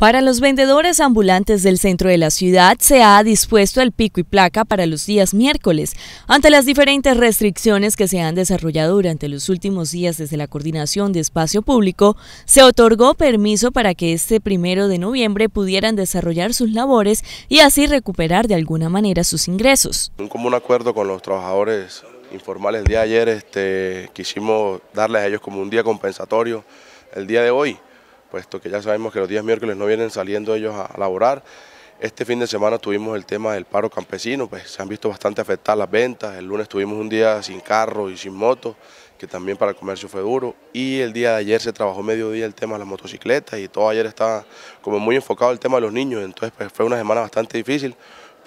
Para los vendedores ambulantes del centro de la ciudad se ha dispuesto el pico y placa para los días miércoles. Ante las diferentes restricciones que se han desarrollado durante los últimos días desde la coordinación de espacio público, se otorgó permiso para que este primero de noviembre pudieran desarrollar sus labores y así recuperar de alguna manera sus ingresos. Un común acuerdo con los trabajadores informales de ayer, este, quisimos darles a ellos como un día compensatorio el día de hoy puesto que ya sabemos que los días miércoles no vienen saliendo ellos a laborar. Este fin de semana tuvimos el tema del paro campesino, pues se han visto bastante afectadas las ventas. El lunes tuvimos un día sin carro y sin moto, que también para el comercio fue duro. Y el día de ayer se trabajó mediodía el tema de las motocicletas y todo ayer estaba como muy enfocado el tema de los niños. Entonces pues, fue una semana bastante difícil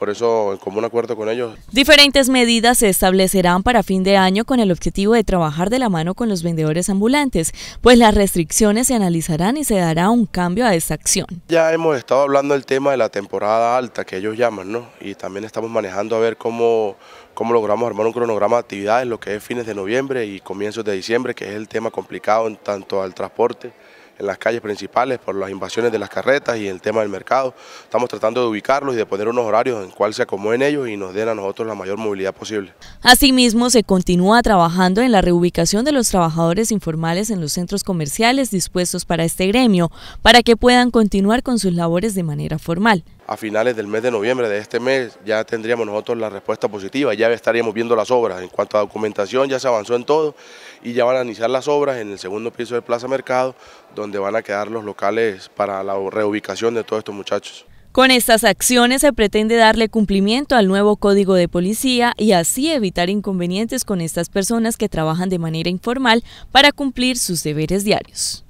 por eso en común acuerdo con ellos. Diferentes medidas se establecerán para fin de año con el objetivo de trabajar de la mano con los vendedores ambulantes, pues las restricciones se analizarán y se dará un cambio a esta acción. Ya hemos estado hablando del tema de la temporada alta que ellos llaman, ¿no? Y también estamos manejando a ver cómo, cómo logramos armar un cronograma de actividades, lo que es fines de noviembre y comienzos de diciembre, que es el tema complicado en tanto al transporte en las calles principales por las invasiones de las carretas y el tema del mercado. Estamos tratando de ubicarlos y de poner unos horarios en cual se acomoden ellos y nos den a nosotros la mayor movilidad posible. Asimismo, se continúa trabajando en la reubicación de los trabajadores informales en los centros comerciales dispuestos para este gremio, para que puedan continuar con sus labores de manera formal a finales del mes de noviembre de este mes ya tendríamos nosotros la respuesta positiva, ya estaríamos viendo las obras. En cuanto a documentación ya se avanzó en todo y ya van a iniciar las obras en el segundo piso de Plaza Mercado, donde van a quedar los locales para la reubicación de todos estos muchachos. Con estas acciones se pretende darle cumplimiento al nuevo código de policía y así evitar inconvenientes con estas personas que trabajan de manera informal para cumplir sus deberes diarios.